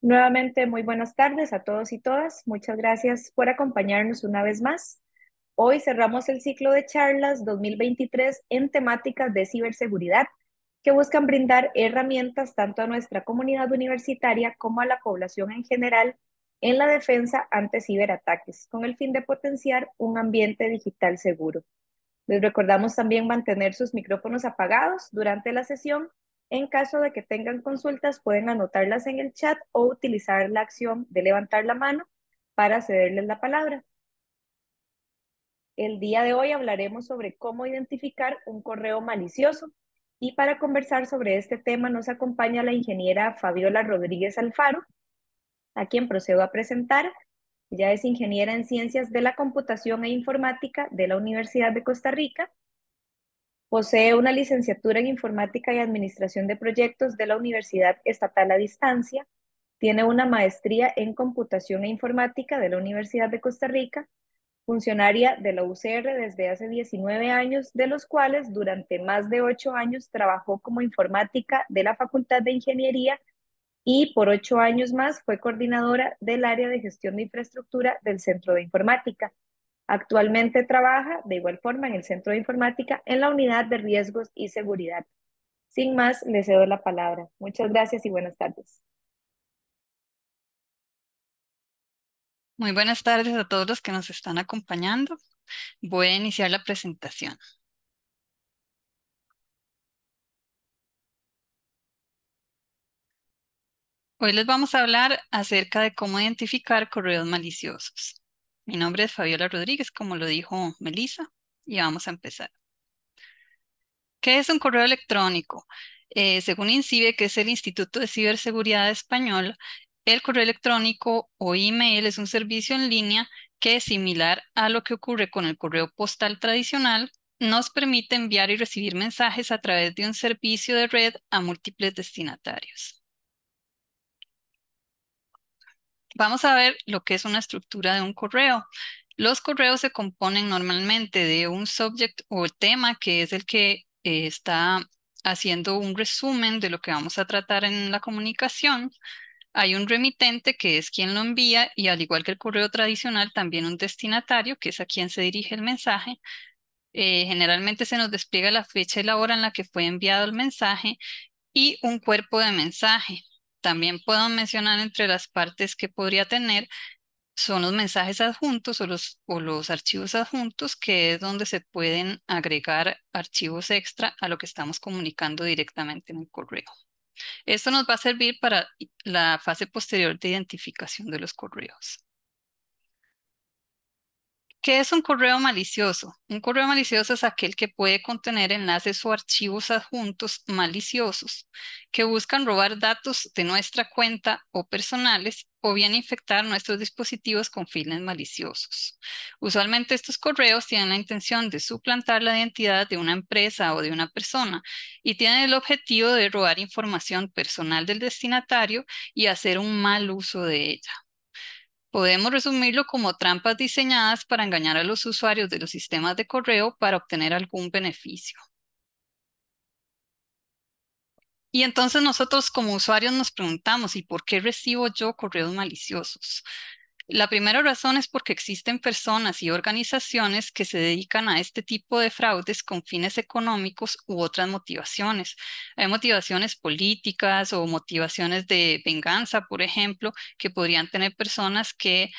Nuevamente, muy buenas tardes a todos y todas. Muchas gracias por acompañarnos una vez más. Hoy cerramos el ciclo de charlas 2023 en temáticas de ciberseguridad que buscan brindar herramientas tanto a nuestra comunidad universitaria como a la población en general en la defensa ante ciberataques, con el fin de potenciar un ambiente digital seguro. Les recordamos también mantener sus micrófonos apagados durante la sesión en caso de que tengan consultas, pueden anotarlas en el chat o utilizar la acción de levantar la mano para cederles la palabra. El día de hoy hablaremos sobre cómo identificar un correo malicioso y para conversar sobre este tema nos acompaña la ingeniera Fabiola Rodríguez Alfaro, a quien procedo a presentar. Ella es ingeniera en Ciencias de la Computación e Informática de la Universidad de Costa Rica Posee una licenciatura en Informática y Administración de Proyectos de la Universidad Estatal a Distancia. Tiene una maestría en Computación e Informática de la Universidad de Costa Rica. Funcionaria de la UCR desde hace 19 años, de los cuales durante más de 8 años trabajó como informática de la Facultad de Ingeniería y por 8 años más fue coordinadora del área de gestión de infraestructura del Centro de Informática. Actualmente trabaja de igual forma en el Centro de Informática en la Unidad de Riesgos y Seguridad. Sin más, le cedo la palabra. Muchas gracias y buenas tardes. Muy buenas tardes a todos los que nos están acompañando. Voy a iniciar la presentación. Hoy les vamos a hablar acerca de cómo identificar correos maliciosos. Mi nombre es Fabiola Rodríguez, como lo dijo Melissa, y vamos a empezar. ¿Qué es un correo electrónico? Eh, según INCIBE, que es el Instituto de Ciberseguridad Español, el correo electrónico o email es un servicio en línea que, es similar a lo que ocurre con el correo postal tradicional, nos permite enviar y recibir mensajes a través de un servicio de red a múltiples destinatarios. Vamos a ver lo que es una estructura de un correo. Los correos se componen normalmente de un subject o tema que es el que eh, está haciendo un resumen de lo que vamos a tratar en la comunicación. Hay un remitente que es quien lo envía y al igual que el correo tradicional, también un destinatario que es a quien se dirige el mensaje. Eh, generalmente se nos despliega la fecha y la hora en la que fue enviado el mensaje y un cuerpo de mensaje. También puedo mencionar entre las partes que podría tener son los mensajes adjuntos o los, archivos adjuntos, que es donde se pueden agregar archivos extra a lo que estamos comunicando directamente en el correo. Esto nos va a servir para la fase posterior de identificación de los correos. ¿Qué es un correo malicioso? Un correo malicioso es aquel que puede contener enlaces o archivos adjuntos maliciosos que buscan robar datos de nuestra cuenta o personales o bien infectar nuestros dispositivos con fines maliciosos. Usualmente estos correos tienen la intención de suplantar la identidad de una empresa o de una persona y tienen el objetivo de robar información personal del destinatario y hacer un mal uso de ella. Podemos resumirlo como trampas diseñadas para engañar a los usuarios de los sistemas de correo para obtener algún beneficio. Y entonces nosotros como usuarios nos preguntamos, ¿y por qué recibo yo correos maliciosos? La primera razón es porque existen personas y organizaciones que se dedican a este tipo de fraudes con fines económicos u otras motivaciones. Hay motivaciones políticas o motivaciones de venganza, por ejemplo, que podrían tener personas que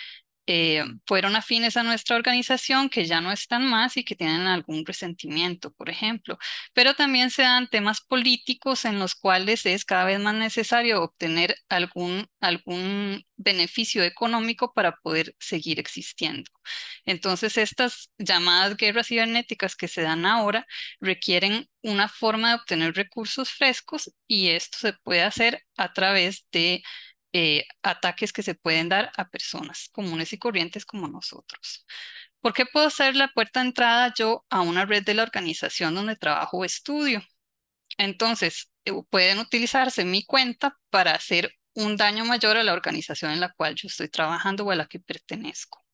eh, fueron afines a nuestra organización, que ya no están más y que tienen algún resentimiento, por ejemplo. Pero también se dan temas políticos en los cuales es cada vez más necesario obtener algún, algún beneficio económico para poder seguir existiendo. Entonces, estas llamadas guerras cibernéticas que se dan ahora requieren una forma de obtener recursos frescos y esto se puede hacer a través de eh, ataques que se pueden dar a personas comunes y corrientes como nosotros. ¿Por qué puedo ser la puerta de entrada yo a una red de la organización donde trabajo o estudio? Entonces, eh, pueden utilizarse mi cuenta para hacer un daño mayor a la organización en la cual yo estoy trabajando o a la que pertenezco.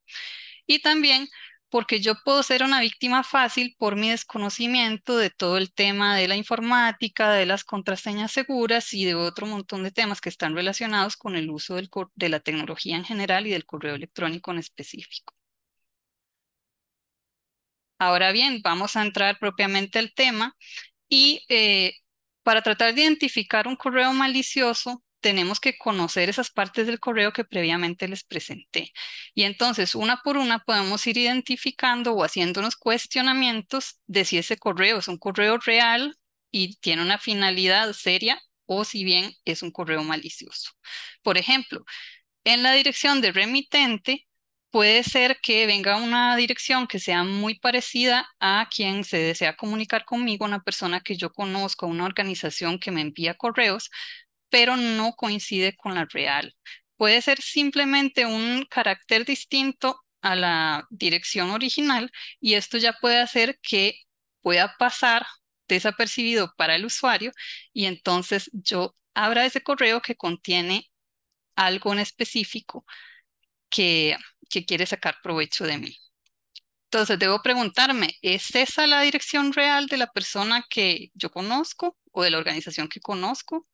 Y también porque yo puedo ser una víctima fácil por mi desconocimiento de todo el tema de la informática, de las contraseñas seguras y de otro montón de temas que están relacionados con el uso de la tecnología en general y del correo electrónico en específico. Ahora bien, vamos a entrar propiamente al tema y eh, para tratar de identificar un correo malicioso, tenemos que conocer esas partes del correo que previamente les presenté. Y entonces, una por una, podemos ir identificando o haciéndonos cuestionamientos de si ese correo es un correo real y tiene una finalidad seria o si bien es un correo malicioso. Por ejemplo, en la dirección de remitente, puede ser que venga una dirección que sea muy parecida a quien se desea comunicar conmigo, una persona que yo conozco, una organización que me envía correos, pero no coincide con la real. Puede ser simplemente un carácter distinto a la dirección original y esto ya puede hacer que pueda pasar desapercibido para el usuario y entonces yo abra ese correo que contiene algo en específico que, quiere sacar provecho de mí. Entonces debo preguntarme, ¿es esa la dirección real de la persona que yo conozco o de la organización que conozco?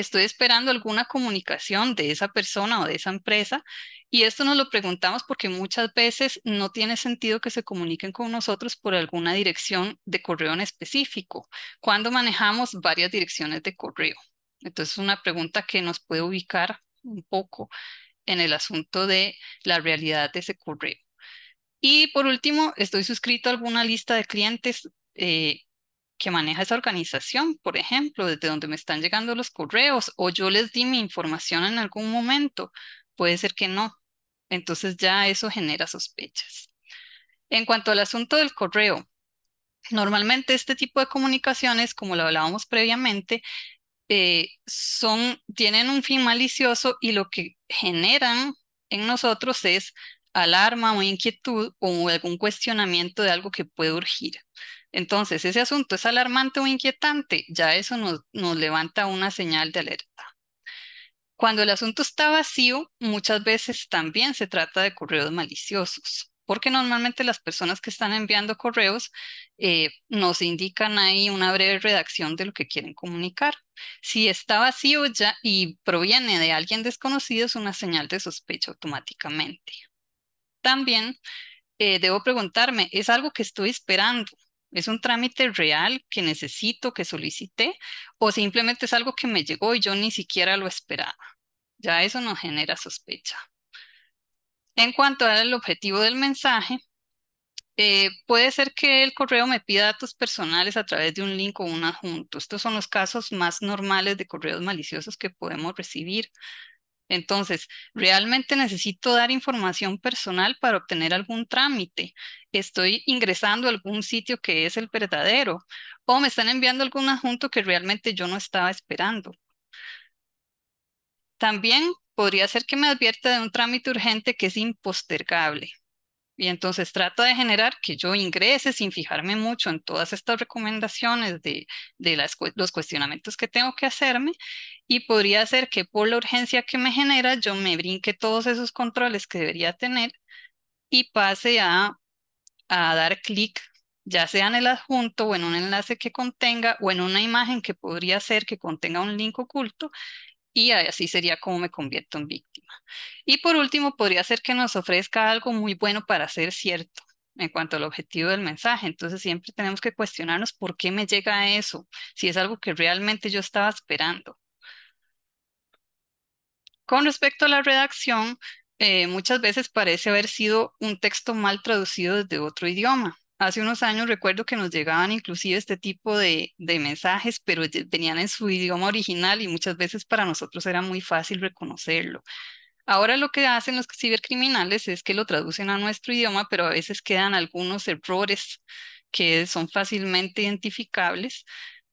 estoy esperando alguna comunicación de esa persona o de esa empresa. Y esto nos lo preguntamos porque muchas veces no tiene sentido que se comuniquen con nosotros por alguna dirección de correo en específico, cuando manejamos varias direcciones de correo. Entonces, es una pregunta que nos puede ubicar un poco en el asunto de la realidad de ese correo. Y por último, estoy suscrito a alguna lista de clientes eh, que maneja esa organización, por ejemplo, desde donde me están llegando los correos o yo les di mi información en algún momento, puede ser que no. Entonces ya eso genera sospechas. En cuanto al asunto del correo, normalmente este tipo de comunicaciones, como lo hablábamos previamente, eh, son, tienen un fin malicioso y lo que generan en nosotros es alarma o inquietud o algún cuestionamiento de algo que puede urgir. Entonces, ese asunto es alarmante o inquietante, ya eso nos, levanta una señal de alerta. Cuando el asunto está vacío, muchas veces también se trata de correos maliciosos, porque normalmente las personas que están enviando correos eh, nos indican ahí una breve redacción de lo que quieren comunicar. Si está vacío ya y proviene de alguien desconocido, es una señal de sospecha automáticamente. También eh, debo preguntarme, ¿es algo que estoy esperando? ¿Es un trámite real que necesito, que solicité? ¿O simplemente es algo que me llegó y yo ni siquiera lo esperaba? Ya eso nos genera sospecha. En cuanto al objetivo del mensaje, eh, puede ser que el correo me pida datos personales a través de un link o un adjunto. Estos son los casos más normales de correos maliciosos que podemos recibir. Entonces, realmente necesito dar información personal para obtener algún trámite. Estoy ingresando a algún sitio que es el verdadero o me están enviando algún adjunto que realmente yo no estaba esperando. También podría ser que me advierta de un trámite urgente que es impostergable. Y entonces trata de generar que yo ingrese sin fijarme mucho en todas estas recomendaciones de, los cuestionamientos que tengo que hacerme y podría ser que por la urgencia que me genera yo me brinque todos esos controles que debería tener y pase a, a dar clic ya sea en el adjunto o en un enlace que contenga o en una imagen que podría ser que contenga un link oculto y así sería como me convierto en víctima. Y por último, podría ser que nos ofrezca algo muy bueno para ser cierto en cuanto al objetivo del mensaje. Entonces siempre tenemos que cuestionarnos por qué me llega a eso, si es algo que realmente yo estaba esperando. Con respecto a la redacción, eh, muchas veces parece haber sido un texto mal traducido desde otro idioma. Hace unos años recuerdo que nos llegaban inclusive este tipo de, mensajes, pero venían en su idioma original y muchas veces para nosotros era muy fácil reconocerlo. Ahora lo que hacen los cibercriminales es que lo traducen a nuestro idioma, pero a veces quedan algunos errores que son fácilmente identificables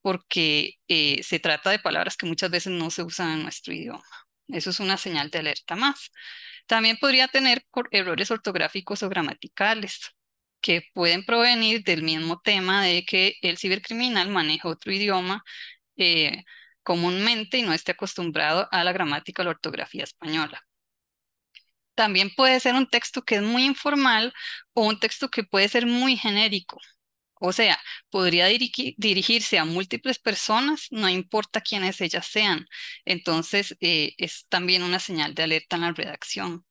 porque eh, se trata de palabras que muchas veces no se usan en nuestro idioma. Eso es una señal de alerta más. También podría tener errores ortográficos o gramaticales que pueden provenir del mismo tema de que el cibercriminal maneja otro idioma eh, comúnmente y no esté acostumbrado a la gramática o la ortografía española. También puede ser un texto que es muy informal o un texto que puede ser muy genérico. O sea, podría dirigirse a múltiples personas, no importa quiénes ellas sean. Entonces, eh, es también una señal de alerta en la redacción.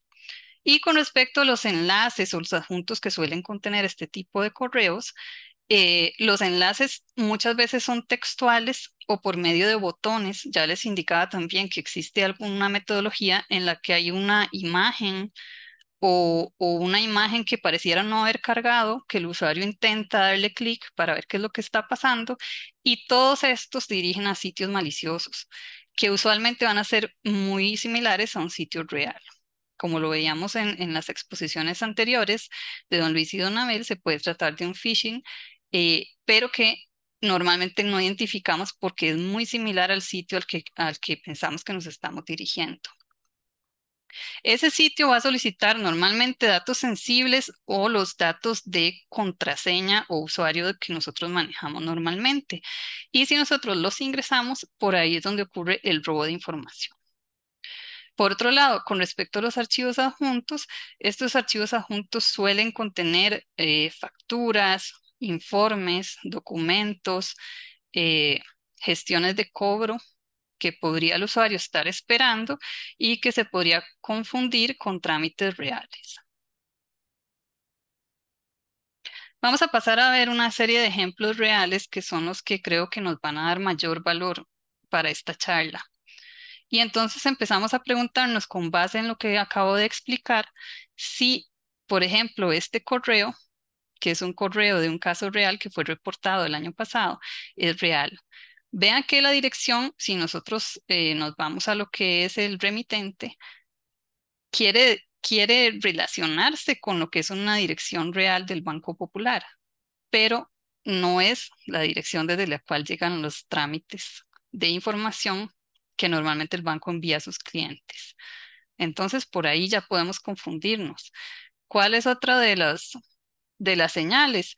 Y con respecto a los enlaces o los adjuntos que suelen contener este tipo de correos, eh, los enlaces muchas veces son textuales o por medio de botones. Ya les indicaba también que existe alguna metodología en la que hay una imagen o una imagen que pareciera no haber cargado, que el usuario intenta darle clic para ver qué es lo que está pasando y todos estos dirigen a sitios maliciosos que usualmente van a ser muy similares a un sitio real como lo veíamos en, las exposiciones anteriores de don Luis y don Abel, se puede tratar de un phishing, eh, pero que normalmente no identificamos porque es muy similar al sitio al que, al que pensamos que nos estamos dirigiendo. Ese sitio va a solicitar normalmente datos sensibles o los datos de contraseña o usuario que nosotros manejamos normalmente. Y si nosotros los ingresamos, por ahí es donde ocurre el robo de información. Por otro lado, con respecto a los archivos adjuntos, estos archivos adjuntos suelen contener eh, facturas, informes, documentos, eh, gestiones de cobro que podría el usuario estar esperando y que se podría confundir con trámites reales. Vamos a pasar a ver una serie de ejemplos reales que son los que creo que nos van a dar mayor valor para esta charla. Y entonces empezamos a preguntarnos con base en lo que acabo de explicar, si, por ejemplo, este correo, que es un correo de un caso real que fue reportado el año pasado, es real. Vean que la dirección, si nosotros eh, nos vamos a lo que es el remitente, quiere, quiere relacionarse con lo que es una dirección real del Banco Popular, pero no es la dirección desde la cual llegan los trámites de información que normalmente el banco envía a sus clientes. Entonces, por ahí ya podemos confundirnos. ¿Cuál es otra de las, de las señales?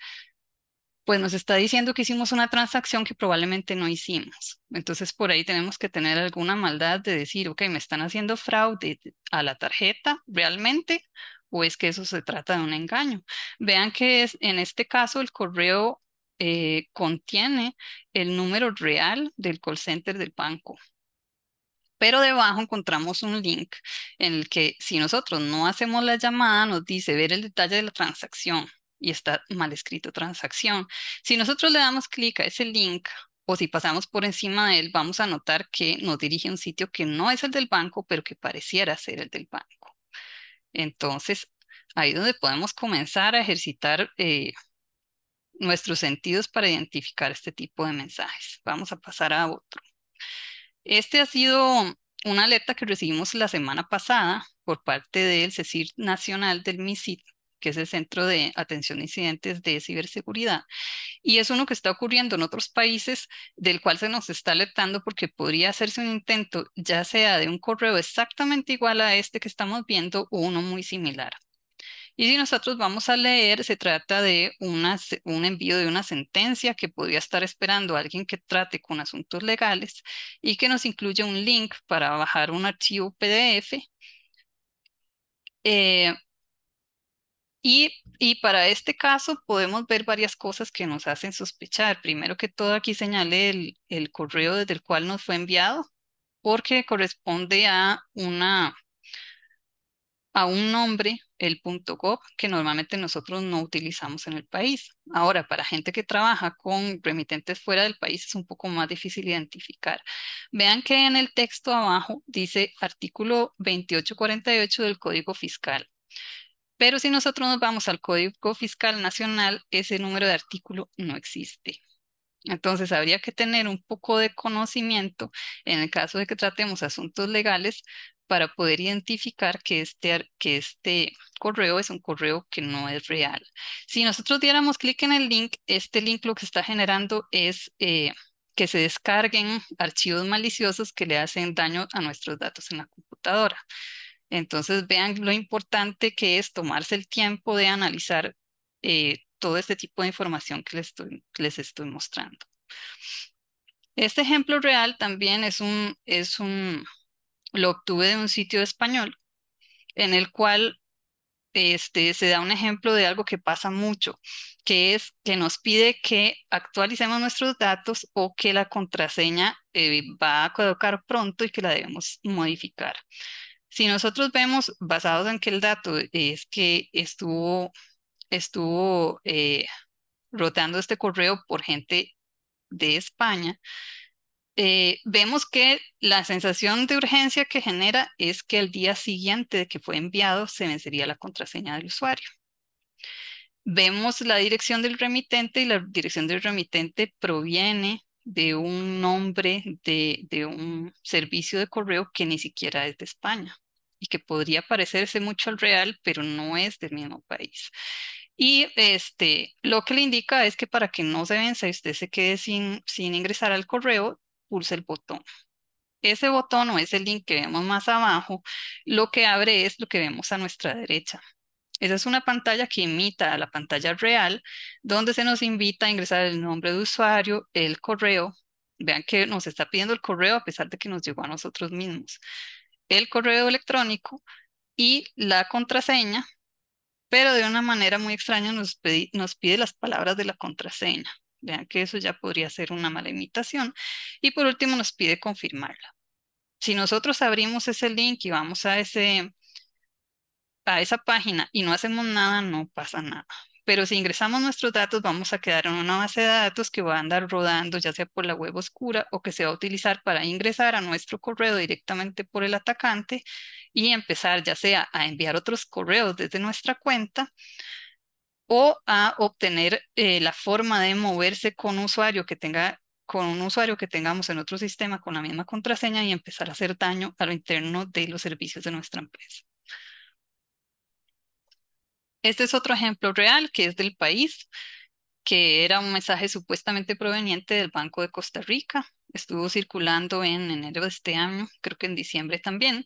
Pues nos está diciendo que hicimos una transacción que probablemente no hicimos. Entonces, por ahí tenemos que tener alguna maldad de decir, ok, me están haciendo fraude a la tarjeta realmente, o es que eso se trata de un engaño. Vean que en este caso el correo eh, contiene el número real del call center del banco pero debajo encontramos un link en el que si nosotros no hacemos la llamada, nos dice ver el detalle de la transacción y está mal escrito transacción. Si nosotros le damos clic a ese link o si pasamos por encima de él, vamos a notar que nos dirige a un sitio que no es el del banco, pero que pareciera ser el del banco. Entonces, ahí es donde podemos comenzar a ejercitar eh, nuestros sentidos para identificar este tipo de mensajes. Vamos a pasar a otro. Este ha sido una alerta que recibimos la semana pasada por parte del CECIR Nacional del MISIT, que es el Centro de Atención a Incidentes de Ciberseguridad. Y es uno que está ocurriendo en otros países, del cual se nos está alertando porque podría hacerse un intento, ya sea de un correo exactamente igual a este que estamos viendo o uno muy similar. Y si nosotros vamos a leer, se trata de un envío de una sentencia que podría estar esperando alguien que trate con asuntos legales y que nos incluye un link para bajar un archivo PDF. Eh, y, para este caso podemos ver varias cosas que nos hacen sospechar. Primero que todo, aquí señale el correo desde el cual nos fue enviado, porque corresponde a una a un nombre, el .gov, que normalmente nosotros no utilizamos en el país. Ahora, para gente que trabaja con remitentes fuera del país es un poco más difícil identificar. Vean que en el texto abajo dice artículo 2848 del Código Fiscal. Pero si nosotros nos vamos al Código Fiscal Nacional, ese número de artículo no existe. Entonces, habría que tener un poco de conocimiento en el caso de que tratemos asuntos legales para poder identificar que este, que este correo es un correo que no es real. Si nosotros diéramos clic en el link, este link lo que está generando es eh, que se descarguen archivos maliciosos que le hacen daño a nuestros datos en la computadora. Entonces vean lo importante que es tomarse el tiempo de analizar eh, todo este tipo de información que les estoy, les estoy mostrando. Este ejemplo real también es un, es un lo obtuve de un sitio español en el cual este, se da un ejemplo de algo que pasa mucho, que es que nos pide que actualicemos nuestros datos o que la contraseña eh, va a colocar pronto y que la debemos modificar. Si nosotros vemos, basados en que el dato es que estuvo, estuvo eh, rotando este correo por gente de España, eh, vemos que la sensación de urgencia que genera es que el día siguiente de que fue enviado se vencería la contraseña del usuario. Vemos la dirección del remitente y la dirección del remitente proviene de un nombre de, de un servicio de correo que ni siquiera es de España y que podría parecerse mucho al real, pero no es del mismo país. Y este, lo que le indica es que para que no se vence y usted se quede sin, sin ingresar al correo, pulsa el botón. Ese botón o ese link que vemos más abajo, lo que abre es lo que vemos a nuestra derecha. Esa es una pantalla que imita a la pantalla real, donde se nos invita a ingresar el nombre de usuario, el correo. Vean que nos está pidiendo el correo a pesar de que nos llegó a nosotros mismos. El correo electrónico y la contraseña, pero de una manera muy extraña nos, nos pide las palabras de la contraseña. Vean que eso ya podría ser una mala imitación. Y por último nos pide confirmarla. Si nosotros abrimos ese link y vamos a, ese, a esa página y no hacemos nada, no pasa nada. Pero si ingresamos nuestros datos, vamos a quedar en una base de datos que va a andar rodando, ya sea por la web oscura o que se va a utilizar para ingresar a nuestro correo directamente por el atacante y empezar ya sea a enviar otros correos desde nuestra cuenta o a obtener eh, la forma de moverse con usuario que tenga con un usuario que tengamos en otro sistema con la misma contraseña y empezar a hacer daño a lo interno de los servicios de nuestra empresa. Este es otro ejemplo real que es del país, que era un mensaje supuestamente proveniente del Banco de Costa Rica. Estuvo circulando en enero de este año, creo que en diciembre también,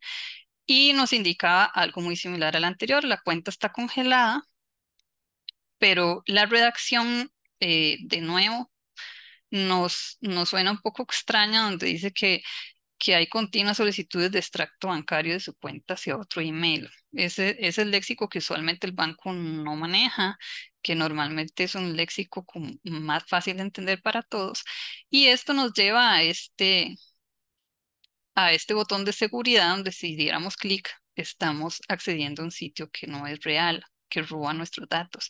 y nos indicaba algo muy similar al anterior. La cuenta está congelada, pero la redacción, eh, de nuevo, nos, nos suena un poco extraña donde dice que, que hay continuas solicitudes de extracto bancario de su cuenta hacia otro email. Ese, es el léxico que usualmente el banco no maneja, que normalmente es un léxico más fácil de entender para todos. Y esto nos lleva a este, a este botón de seguridad donde si diéramos clic estamos accediendo a un sitio que no es real que roba nuestros datos.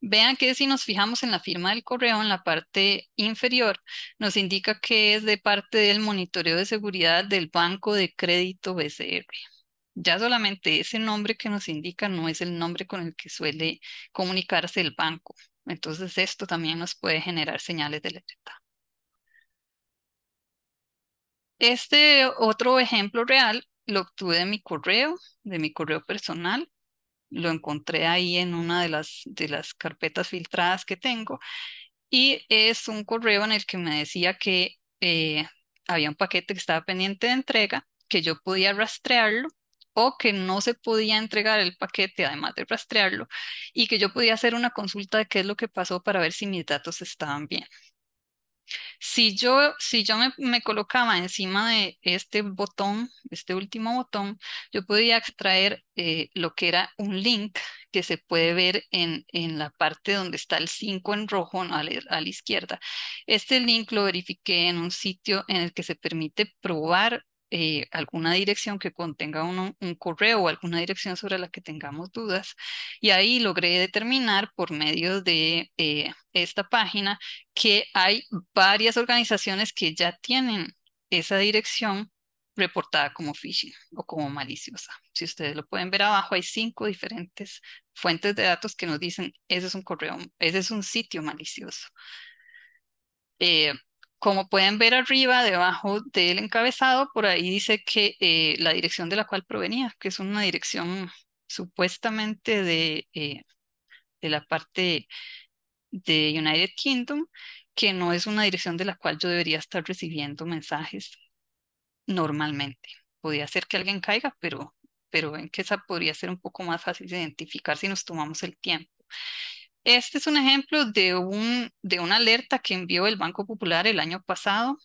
Vean que si nos fijamos en la firma del correo, en la parte inferior, nos indica que es de parte del monitoreo de seguridad del Banco de Crédito BCR. Ya solamente ese nombre que nos indica no es el nombre con el que suele comunicarse el banco. Entonces esto también nos puede generar señales de alerta. Este otro ejemplo real lo obtuve de mi correo, de mi correo personal lo encontré ahí en una de las, de las carpetas filtradas que tengo. Y es un correo en el que me decía que eh, había un paquete que estaba pendiente de entrega, que yo podía rastrearlo o que no se podía entregar el paquete además de rastrearlo y que yo podía hacer una consulta de qué es lo que pasó para ver si mis datos estaban bien. Si yo, si yo me, colocaba encima de este botón, este último botón, yo podía extraer eh, lo que era un link que se puede ver en, en la parte donde está el 5 en rojo a, la, a la izquierda. Este link lo verifiqué en un sitio en el que se permite probar eh, alguna dirección que contenga un, correo o alguna dirección sobre la que tengamos dudas. Y ahí logré determinar por medio de eh, esta página que hay varias organizaciones que ya tienen esa dirección reportada como phishing o como maliciosa. Si ustedes lo pueden ver abajo, hay cinco diferentes fuentes de datos que nos dicen, ese es un correo, ese es un sitio malicioso. Eh, como pueden ver arriba, debajo del encabezado, por ahí dice que eh, la dirección de la cual provenía, que es una dirección supuestamente de, eh, de la parte de United Kingdom, que no es una dirección de la cual yo debería estar recibiendo mensajes normalmente. Podría ser que alguien caiga, pero, pero ven que esa podría ser un poco más fácil de identificar si nos tomamos el tiempo. Este es un ejemplo de, un, de una alerta que envió el Banco Popular el año pasado,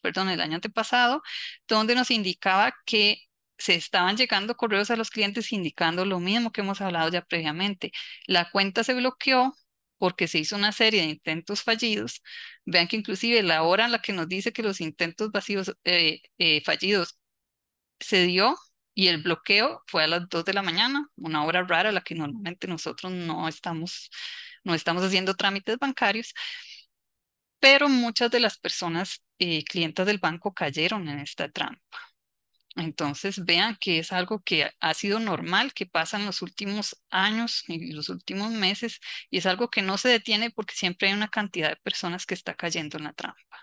perdón, el año antepasado, donde nos indicaba que se estaban llegando correos a los clientes indicando lo mismo que hemos hablado ya previamente. La cuenta se bloqueó porque se hizo una serie de intentos fallidos. Vean que inclusive la hora en la que nos dice que los intentos vacíos, eh, eh, fallidos se dio y el bloqueo fue a las 2 de la mañana, una hora rara, a la que normalmente nosotros no estamos, no estamos haciendo trámites bancarios, pero muchas de las personas eh, clientes del banco cayeron en esta trampa. Entonces vean que es algo que ha sido normal, que pasa en los últimos años y los últimos meses, y es algo que no se detiene porque siempre hay una cantidad de personas que está cayendo en la trampa.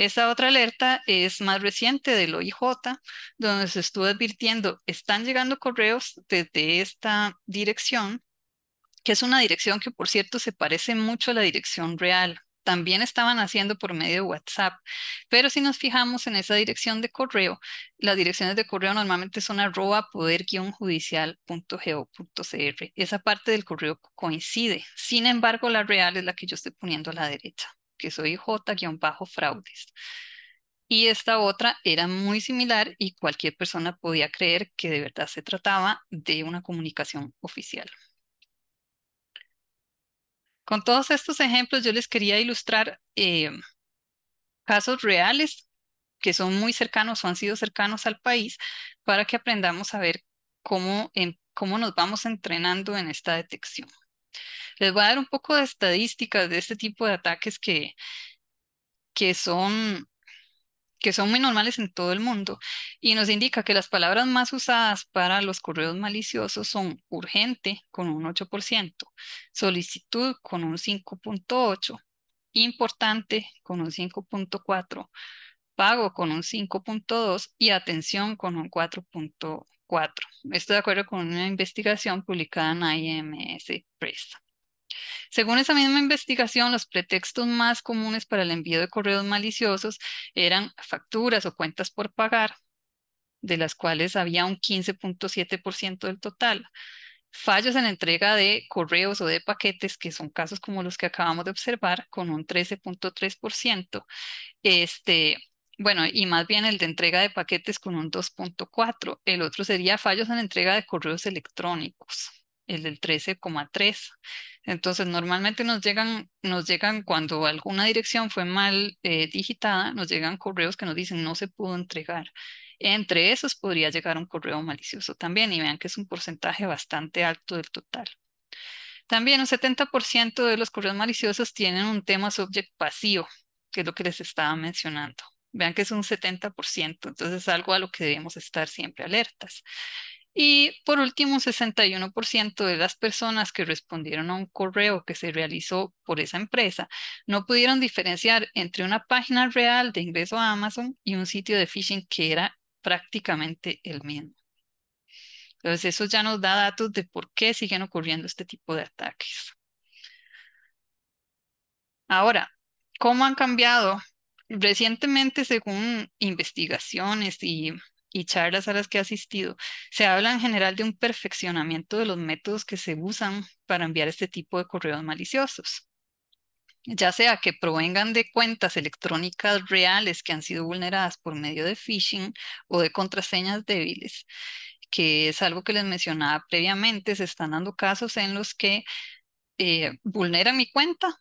Esa otra alerta es más reciente del OIJ, donde se estuvo advirtiendo, están llegando correos desde esta dirección, que es una dirección que por cierto se parece mucho a la dirección real. También estaban haciendo por medio de WhatsApp, pero si nos fijamos en esa dirección de correo, las direcciones de correo normalmente son arroba poder-judicial.go.cr. Esa parte del correo coincide. Sin embargo, la real es la que yo estoy poniendo a la derecha que soy J-Fraudes. Y esta otra era muy similar y cualquier persona podía creer que de verdad se trataba de una comunicación oficial. Con todos estos ejemplos yo les quería ilustrar eh, casos reales que son muy cercanos o han sido cercanos al país para que aprendamos a ver cómo, en, cómo nos vamos entrenando en esta detección. Les voy a dar un poco de estadísticas de este tipo de ataques que, que son que son muy normales en todo el mundo, y nos indica que las palabras más usadas para los correos maliciosos son urgente con un 8%, solicitud con un 5.8%, importante con un 5.4%, pago con un 5.2% y atención con un 4.4%. Esto de acuerdo con una investigación publicada en IMS Press. Según esa misma investigación, los pretextos más comunes para el envío de correos maliciosos eran facturas o cuentas por pagar, de las cuales había un 15.7% del total. Fallos en la entrega de correos o de paquetes, que son casos como los que acabamos de observar, con un 13.3%. Este, bueno, y más bien el de entrega de paquetes con un 2.4. El otro sería fallos en la entrega de correos electrónicos el del 13,3. Entonces, normalmente nos llegan, nos llegan cuando alguna dirección fue mal eh, digitada, nos llegan correos que nos dicen no se pudo entregar. Entre esos podría llegar un correo malicioso también y vean que es un porcentaje bastante alto del total. También un 70% de los correos maliciosos tienen un tema subject vacío, que es lo que les estaba mencionando. Vean que es un 70%, entonces es algo a lo que debemos estar siempre alertas. Y por último, 61% de las personas que respondieron a un correo que se realizó por esa empresa no pudieron diferenciar entre una página real de ingreso a Amazon y un sitio de phishing que era prácticamente el mismo. Entonces, eso ya nos da datos de por qué siguen ocurriendo este tipo de ataques. Ahora, ¿cómo han cambiado? Recientemente, según investigaciones y y charlas a las que he asistido, se habla en general de un perfeccionamiento de los métodos que se usan para enviar este tipo de correos maliciosos, ya sea que provengan de cuentas electrónicas reales que han sido vulneradas por medio de phishing o de contraseñas débiles, que es algo que les mencionaba previamente, se están dando casos en los que eh, vulneran mi cuenta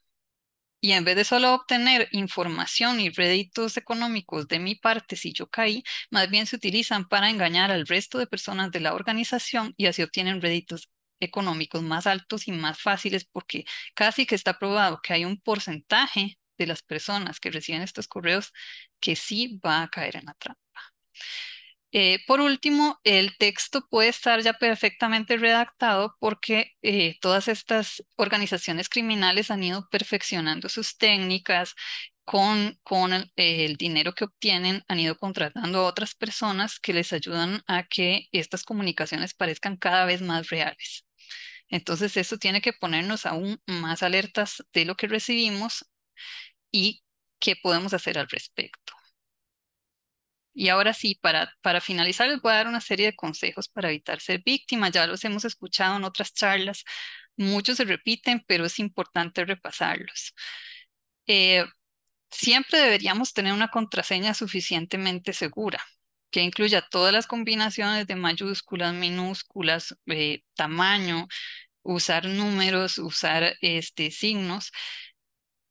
y en vez de solo obtener información y réditos económicos de mi parte si yo caí, más bien se utilizan para engañar al resto de personas de la organización y así obtienen réditos económicos más altos y más fáciles porque casi que está probado que hay un porcentaje de las personas que reciben estos correos que sí va a caer en la trampa. Eh, por último, el texto puede estar ya perfectamente redactado porque eh, todas estas organizaciones criminales han ido perfeccionando sus técnicas, con, eh, el, dinero que obtienen, han ido contratando a otras personas que les ayudan a que estas comunicaciones parezcan cada vez más reales. Entonces, eso tiene que ponernos aún más alertas de lo que recibimos y qué podemos hacer al respecto. Y ahora sí, para, para finalizar, les voy a dar una serie de consejos para evitar ser víctima. Ya los hemos escuchado en otras charlas, muchos se repiten, pero es importante repasarlos. Eh, siempre deberíamos tener una contraseña suficientemente segura, que incluya todas las combinaciones de mayúsculas, minúsculas, eh, tamaño, usar números, usar este, signos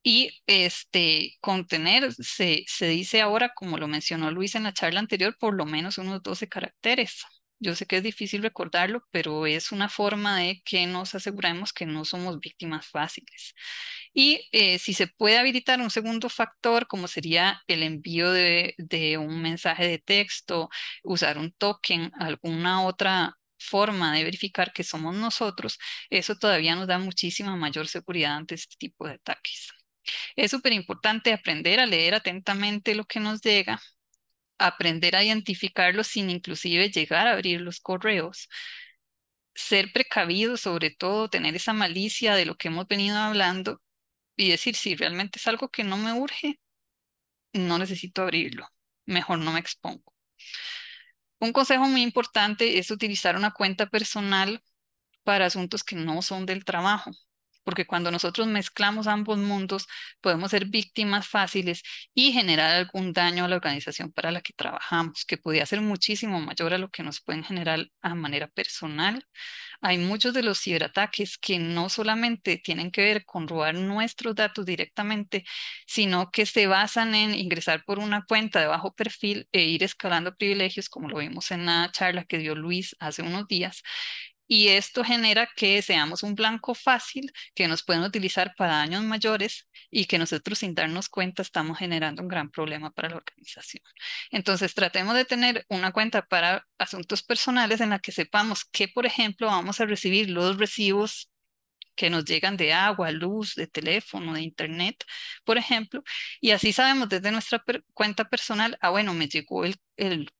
y este, contener se, se dice ahora, como lo mencionó Luis en la charla anterior, por lo menos unos 12 caracteres. Yo sé que es difícil recordarlo, pero es una forma de que nos aseguremos que no somos víctimas fáciles. Y eh, si se puede habilitar un segundo factor, como sería el envío de un mensaje de texto, usar un token, alguna otra forma de verificar que somos nosotros, eso todavía nos da muchísima mayor seguridad ante este tipo de ataques. Es súper importante aprender a leer atentamente lo que nos llega, aprender a identificarlo sin inclusive llegar a abrir los correos, ser precavido sobre todo, tener esa malicia de lo que hemos venido hablando y decir si realmente es algo que no me urge, no necesito abrirlo, mejor no me expongo. Un consejo muy importante es utilizar una cuenta personal para asuntos que no son del trabajo porque cuando nosotros mezclamos ambos mundos podemos ser víctimas fáciles y generar algún daño a la organización para la que trabajamos, que podría ser muchísimo mayor a lo que nos pueden generar a manera personal. Hay muchos de los ciberataques que no solamente tienen que ver con robar nuestros datos directamente, sino que se basan en ingresar por una cuenta de bajo perfil e ir escalando privilegios, como lo vimos en la charla que dio Luis hace unos días, y esto genera que seamos un blanco fácil que nos pueden utilizar para años mayores y que nosotros sin darnos cuenta estamos generando un gran problema para la organización. Entonces tratemos de tener una cuenta para asuntos personales en la que sepamos que, por ejemplo, vamos a recibir los recibos que nos llegan de agua, luz, de teléfono, de internet, por ejemplo, y así sabemos desde nuestra cuenta personal, ah, bueno, me llegó el,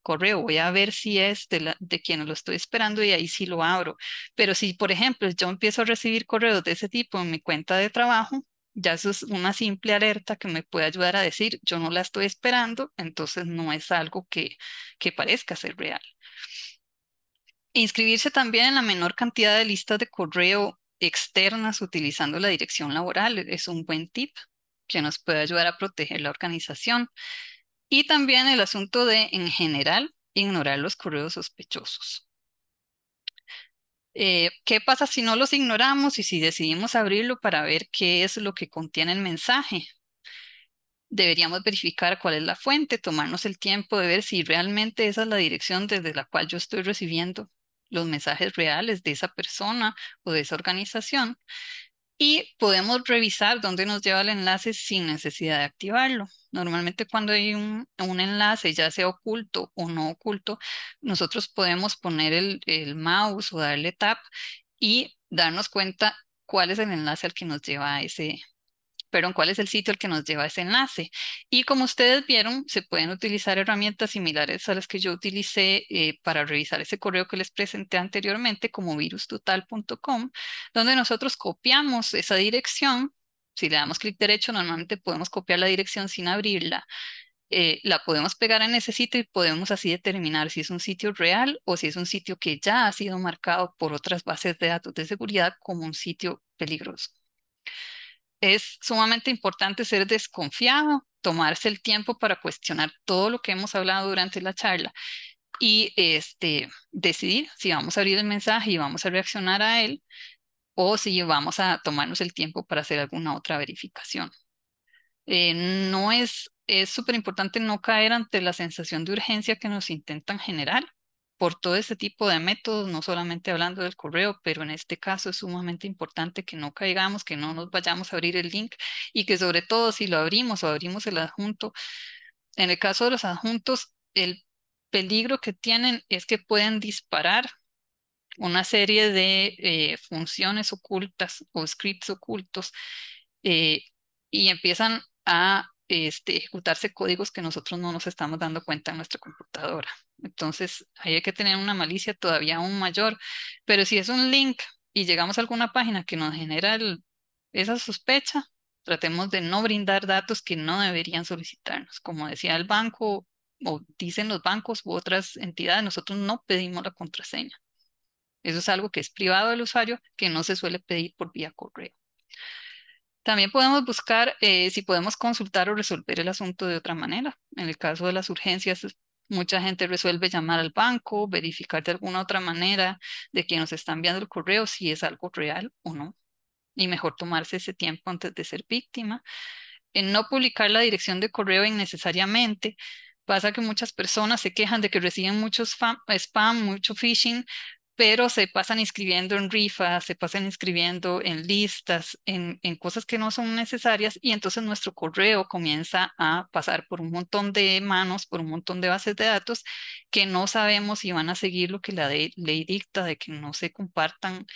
correo, voy a ver si es de, quien lo estoy esperando y ahí sí lo abro. Pero si, por ejemplo, yo empiezo a recibir correos de ese tipo en mi cuenta de trabajo, ya eso es una simple alerta que me puede ayudar a decir, yo no la estoy esperando, entonces no es algo que, que parezca ser real. Inscribirse también en la menor cantidad de listas de correo externas utilizando la dirección laboral e-, es un buen tip que nos puede ayudar a proteger la organización. Y también el asunto de, en general, ignorar los correos sospechosos. Eh, ¿Qué pasa si no los ignoramos y si decidimos abrirlo para ver qué es lo que contiene el mensaje? Deberíamos verificar cuál es la fuente, tomarnos el tiempo de ver si realmente esa es la dirección desde la cual yo estoy recibiendo los mensajes reales de esa persona o de esa organización y podemos revisar dónde nos lleva el enlace sin necesidad de activarlo. Normalmente cuando hay un, enlace, ya sea oculto o no oculto, nosotros podemos poner el, mouse o darle tap y darnos cuenta cuál es el enlace al que nos lleva ese, cuál es el sitio al que nos lleva ese enlace. Y como ustedes vieron, se pueden utilizar herramientas similares a las que yo utilicé eh, para revisar ese correo que les presenté anteriormente, como virustotal.com, donde nosotros copiamos esa dirección. Si le damos clic derecho, normalmente podemos copiar la dirección sin abrirla. Eh, la podemos pegar en ese sitio y podemos así determinar si es un sitio real o si es un sitio que ya ha sido marcado por otras bases de datos de seguridad como un sitio peligroso es sumamente importante ser desconfiado, tomarse el tiempo para cuestionar todo lo que hemos hablado durante la charla y este, decidir si vamos a abrir el mensaje y vamos a reaccionar a él o si vamos a tomarnos el tiempo para hacer alguna otra verificación. Eh, no es es súper importante no caer ante la sensación de urgencia que nos intentan generar por todo este tipo de métodos, no solamente hablando del correo, pero en este caso es sumamente importante que no caigamos, que no nos vayamos a abrir el link y que sobre todo si lo abrimos o abrimos el adjunto, en el caso de los adjuntos, el peligro que tienen es que pueden disparar una serie de eh, funciones ocultas o scripts ocultos eh, y empiezan a este, ejecutarse códigos que nosotros no nos estamos dando cuenta en nuestra computadora. Entonces, ahí hay que tener una malicia todavía aún mayor. Pero si es un link y llegamos a alguna página que nos genera esa sospecha, tratemos de no brindar datos que no deberían solicitarnos. Como decía el banco o dicen los bancos u otras entidades, nosotros no pedimos la contraseña. Eso es algo que es privado del usuario que no se suele pedir por vía correo. También podemos buscar eh, si podemos consultar o resolver el asunto de otra manera. En el caso de las urgencias, mucha gente resuelve llamar al banco, verificar de alguna otra manera de quien nos está enviando el correo si es algo real o no. Y mejor tomarse ese tiempo antes de ser víctima. En no publicar la dirección de correo innecesariamente, pasa que muchas personas se quejan de que reciben mucho spam, mucho phishing, pero se pasan inscribiendo en rifas, se pasan inscribiendo en listas, en, cosas que no son necesarias y entonces nuestro correo comienza a pasar por un montón de manos, por un montón de bases de datos que no sabemos si van a seguir lo que la ley dicta de que no se compartan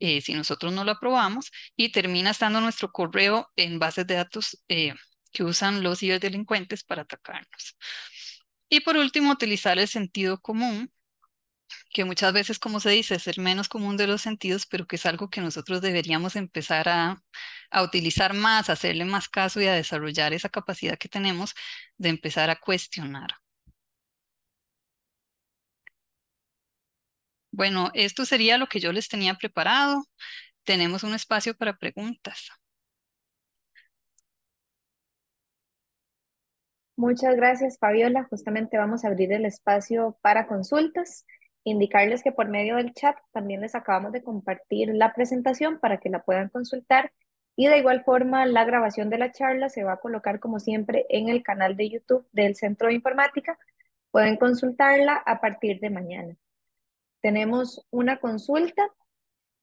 eh, si nosotros no lo aprobamos y termina estando nuestro correo en bases de datos eh, que usan los ciberdelincuentes para atacarnos. Y por último, utilizar el sentido común que muchas veces, como se dice, es el menos común de los sentidos, pero que es algo que nosotros deberíamos empezar a, a utilizar más, hacerle más caso y a desarrollar esa capacidad que tenemos de empezar a cuestionar. Bueno, esto sería lo que yo les tenía preparado. Tenemos un espacio para preguntas. Muchas gracias, Fabiola. Justamente vamos a abrir el espacio para consultas indicarles que por medio del chat también les acabamos de compartir la presentación para que la puedan consultar y de igual forma la grabación de la charla se va a colocar como siempre en el canal de YouTube del Centro de Informática. Pueden consultarla a partir de mañana. Tenemos una consulta.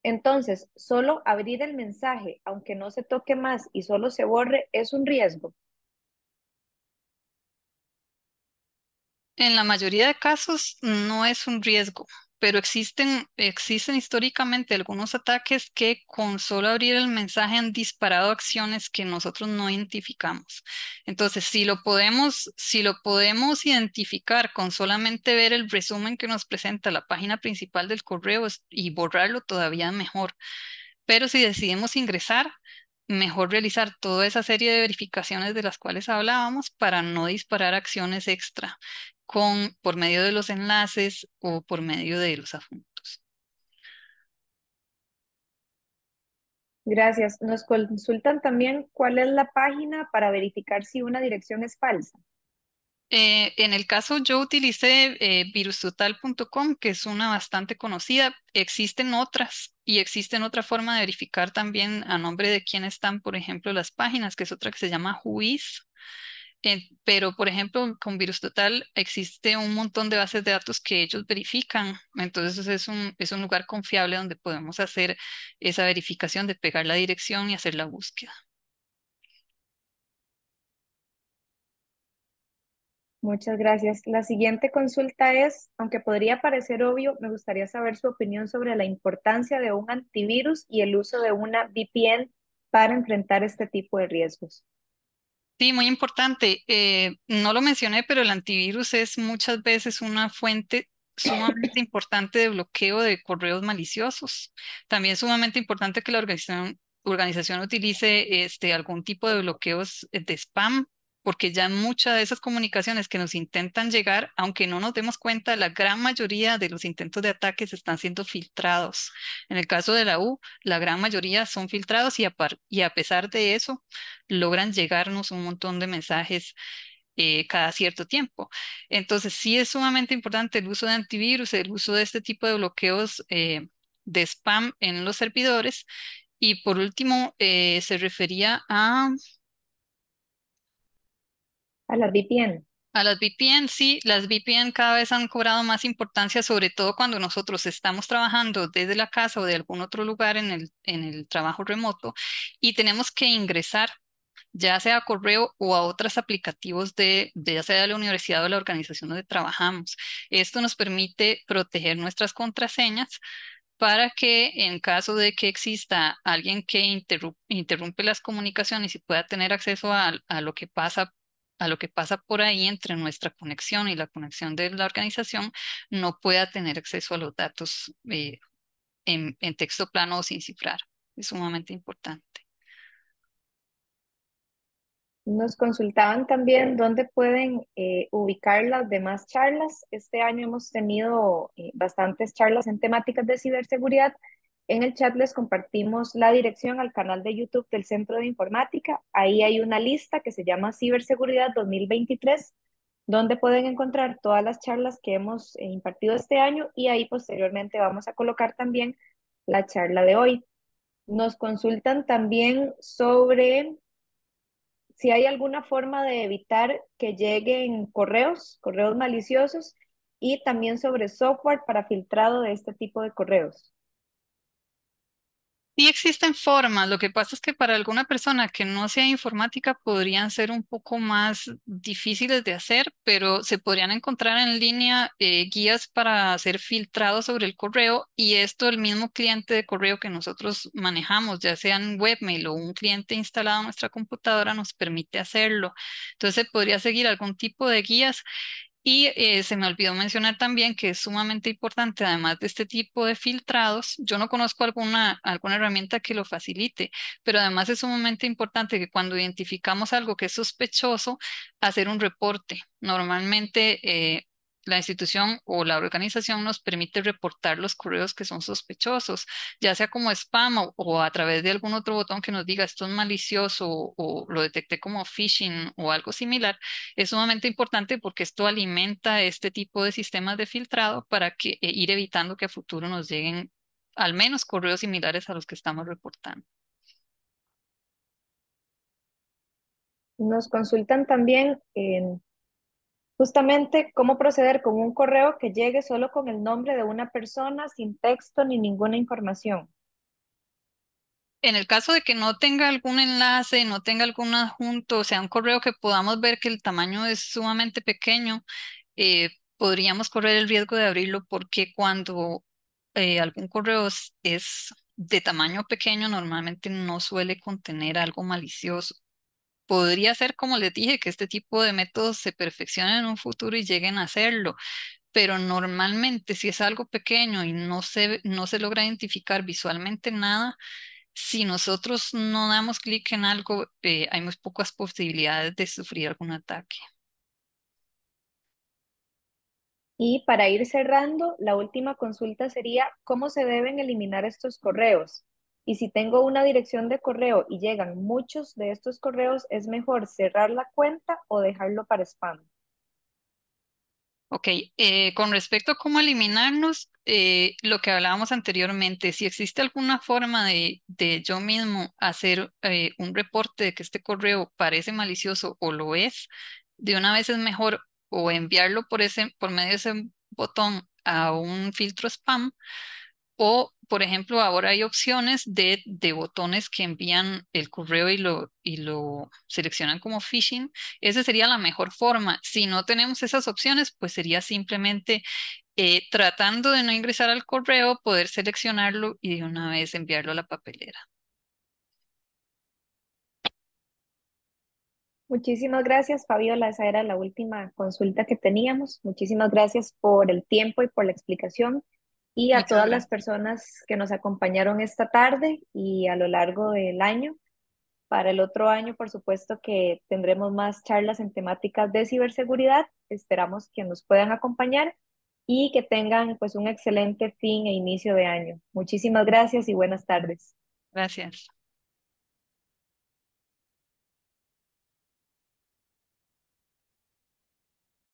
Entonces, solo abrir el mensaje, aunque no se toque más y solo se borre, es un riesgo. En la mayoría de casos no es un riesgo, pero existen, existen históricamente algunos ataques que con solo abrir el mensaje han disparado acciones que nosotros no identificamos. Entonces, si lo podemos, si lo podemos identificar con solamente ver el resumen que nos presenta la página principal del correo y borrarlo todavía mejor. Pero si decidimos ingresar, mejor realizar toda esa serie de verificaciones de las cuales hablábamos para no disparar acciones extra con, por medio de los enlaces o por medio de los adjuntos. Gracias. Nos consultan también cuál es la página para verificar si una dirección es falsa. Eh, en el caso yo utilicé eh, virustotal.com, que es una bastante conocida. Existen otras y existen otra forma de verificar también a nombre de quién están, por ejemplo, las páginas, que es otra que se llama Juiz pero, por ejemplo, con Virus Total existe un montón de bases de datos que ellos verifican. Entonces es un lugar confiable donde podemos hacer esa verificación de pegar la dirección y hacer la búsqueda. Muchas gracias. La siguiente consulta es, aunque podría parecer obvio, me gustaría saber su opinión sobre la importancia de un antivirus y el uso de una VPN para enfrentar este tipo de riesgos. Sí, muy importante. Eh, no lo mencioné, pero el antivirus es muchas veces una fuente sumamente importante de bloqueo de correos maliciosos. También es sumamente importante que la organización, utilice este, algún tipo de bloqueos eh, de spam porque ya muchas de esas comunicaciones que nos intentan llegar, aunque no nos demos cuenta, la gran mayoría de los intentos de ataques están siendo filtrados. En el caso de la U, la gran mayoría son filtrados y a, pesar de eso, logran llegarnos un montón de mensajes eh, cada cierto tiempo. Entonces, sí es sumamente importante el uso de antivirus, el uso de este tipo de bloqueos eh, de spam en los servidores. Y por último, eh, se refería a a las VPN. A las VPN, sí, las VPN cada vez han cobrado más importancia, sobre todo cuando nosotros estamos trabajando desde la casa o de algún otro lugar en el, en el trabajo remoto y tenemos que ingresar ya sea a correo o a otros aplicativos de, ya sea de la universidad o de la organización donde trabajamos. Esto nos permite proteger nuestras contraseñas para que en caso de que exista alguien que interrumpe, las comunicaciones y pueda tener acceso a, a lo que pasa a lo que pasa por ahí entre nuestra conexión y la conexión de la organización, no pueda tener acceso a los datos eh, en, texto plano o sin cifrar. Es sumamente importante. Nos consultaban también dónde pueden eh, ubicar las demás charlas. Este año hemos tenido eh, bastantes charlas en temáticas de ciberseguridad en el chat les compartimos la dirección al canal de YouTube del Centro de Informática. Ahí hay una lista que se llama Ciberseguridad 2023, donde pueden encontrar todas las charlas que hemos eh, impartido este año y ahí posteriormente vamos a colocar también la charla de hoy. Nos consultan también sobre si hay alguna forma de evitar que lleguen correos, correos maliciosos y también sobre software para filtrado de este tipo de correos. Sí existen formas, lo que pasa es que para alguna persona que no sea informática podrían ser un poco más difíciles de hacer, pero se podrían encontrar en línea eh, guías para hacer filtrados sobre el correo y esto el mismo cliente de correo que nosotros manejamos, ya sea en webmail o un cliente instalado en nuestra computadora, nos permite hacerlo. Entonces se podría seguir algún tipo de guías y eh, se me olvidó mencionar también que es sumamente importante, además de este tipo de filtrados, yo no conozco alguna, alguna herramienta que lo facilite, pero además es sumamente importante que cuando identificamos algo que es sospechoso, hacer un reporte. Normalmente eh, la institución o la organización nos permite reportar los correos que son sospechosos, ya sea como spam o, a través de algún otro botón que nos diga esto es malicioso o, lo detecté como phishing o algo similar, es sumamente importante porque esto alimenta este tipo de sistemas de filtrado para que, e, ir evitando que a futuro nos lleguen al menos correos similares a los que estamos reportando. Nos consultan también en Justamente, ¿cómo proceder con un correo que llegue solo con el nombre de una persona, sin texto ni ninguna información? En el caso de que no tenga algún enlace, no tenga algún adjunto, o sea, un correo que podamos ver que el tamaño es sumamente pequeño, eh, podríamos correr el riesgo de abrirlo porque cuando eh, algún correo es de tamaño pequeño, normalmente no suele contener algo malicioso podría ser, como les dije, que este tipo de métodos se perfeccionen en un futuro y lleguen a hacerlo, pero normalmente si es algo pequeño y no se, no se logra identificar visualmente nada, si nosotros no damos clic en algo, eh, hay muy pocas posibilidades de sufrir algún ataque. Y para ir cerrando, la última consulta sería, ¿cómo se deben eliminar estos correos? Y si tengo una dirección de correo y llegan muchos de estos correos, es mejor cerrar la cuenta o dejarlo para spam. Ok, eh, con respecto a cómo eliminarnos, eh, lo que hablábamos anteriormente, si existe alguna forma de, de yo mismo hacer eh, un reporte de que este correo parece malicioso o lo es, de una vez es mejor o enviarlo por, ese, por medio de ese botón a un filtro spam o por ejemplo, ahora hay opciones de, de botones que envían el correo y lo, y lo seleccionan como phishing. Esa sería la mejor forma. Si no tenemos esas opciones, pues sería simplemente eh, tratando de no ingresar al correo, poder seleccionarlo y de una vez enviarlo a la papelera. Muchísimas gracias, Fabiola. Esa era la última consulta que teníamos. Muchísimas gracias por el tiempo y por la explicación y a todas las personas que nos acompañaron esta tarde y a lo largo del año. Para el otro año, por supuesto que tendremos más charlas en temáticas de ciberseguridad. Esperamos que nos puedan acompañar y que tengan pues un excelente fin e inicio de año. Muchísimas gracias y buenas tardes. Gracias.